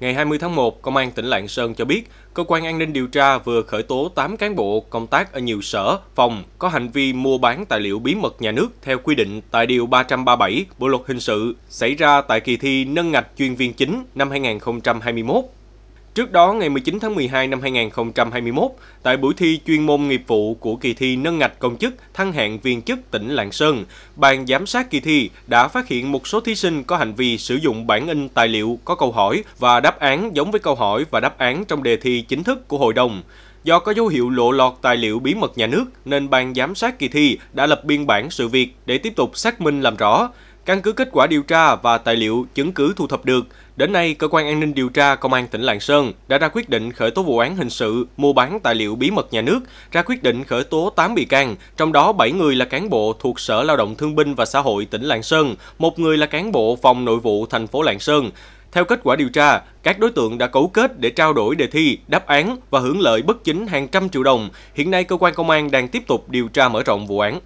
Ngày 20 tháng 1, Công an tỉnh Lạng Sơn cho biết, cơ quan an ninh điều tra vừa khởi tố 8 cán bộ công tác ở nhiều sở, phòng có hành vi mua bán tài liệu bí mật nhà nước theo quy định tại Điều 337 Bộ Luật Hình sự xảy ra tại kỳ thi nâng ngạch chuyên viên chính năm 2021 Trước đó, ngày 19 tháng 12 năm 2021, tại buổi thi chuyên môn nghiệp vụ của kỳ thi nâng ngạch công chức thăng hạng viên chức tỉnh Lạng Sơn, Ban giám sát kỳ thi đã phát hiện một số thí sinh có hành vi sử dụng bản in tài liệu có câu hỏi và đáp án giống với câu hỏi và đáp án trong đề thi chính thức của hội đồng. Do có dấu hiệu lộ lọt tài liệu bí mật nhà nước nên ban giám sát kỳ thi đã lập biên bản sự việc để tiếp tục xác minh làm rõ. Căn cứ kết quả điều tra và tài liệu chứng cứ thu thập được, đến nay cơ quan an ninh điều tra công an tỉnh Lạng Sơn đã ra quyết định khởi tố vụ án hình sự mua bán tài liệu bí mật nhà nước, ra quyết định khởi tố 8 bị can, trong đó 7 người là cán bộ thuộc Sở Lao động Thương binh và Xã hội tỉnh Lạng Sơn, một người là cán bộ phòng nội vụ thành phố Lạng Sơn. Theo kết quả điều tra, các đối tượng đã cấu kết để trao đổi đề thi, đáp án và hưởng lợi bất chính hàng trăm triệu đồng. Hiện nay cơ quan công an đang tiếp tục điều tra mở rộng vụ án.